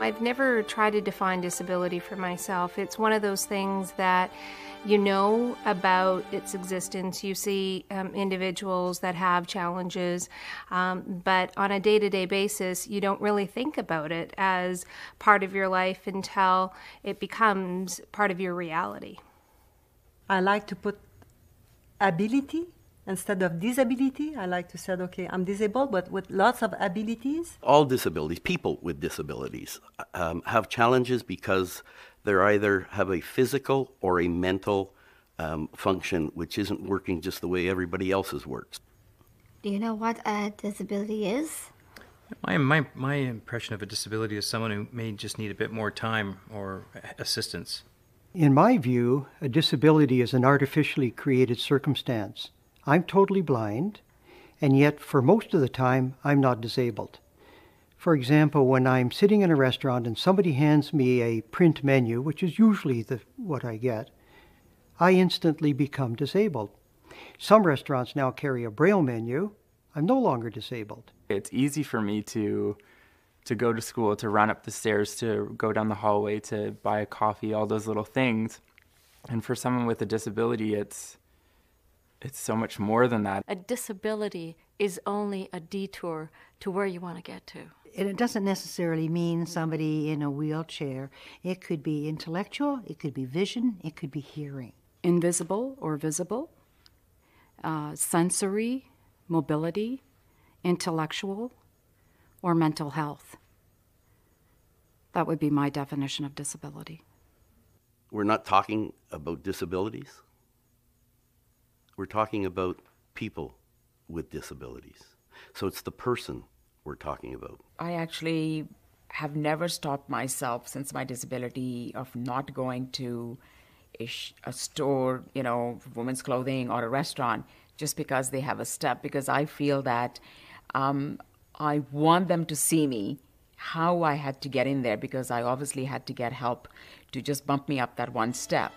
I've never tried to define disability for myself. It's one of those things that you know about its existence. You see um, individuals that have challenges, um, but on a day to day basis, you don't really think about it as part of your life until it becomes part of your reality. I like to put ability instead of disability, I like to say, okay, I'm disabled, but with lots of abilities. All disabilities, people with disabilities, uh, um, have challenges because they're either have a physical or a mental um, function which isn't working just the way everybody else's works. Do you know what a disability is? My, my, my impression of a disability is someone who may just need a bit more time or assistance. In my view, a disability is an artificially created circumstance I'm totally blind, and yet for most of the time, I'm not disabled. For example, when I'm sitting in a restaurant and somebody hands me a print menu, which is usually the, what I get, I instantly become disabled. Some restaurants now carry a braille menu. I'm no longer disabled. It's easy for me to to go to school, to run up the stairs, to go down the hallway, to buy a coffee, all those little things. And for someone with a disability, it's it's so much more than that. A disability is only a detour to where you want to get to. And it doesn't necessarily mean somebody in a wheelchair. It could be intellectual, it could be vision, it could be hearing. Invisible or visible, uh, sensory, mobility, intellectual, or mental health. That would be my definition of disability. We're not talking about disabilities. We're talking about people with disabilities. So it's the person we're talking about. I actually have never stopped myself since my disability of not going to a, sh- a store, you know, women's clothing or a restaurant just because they have a step, because I feel that um, I want them to see me how I had to get in there because I obviously had to get help to just bump me up that one step.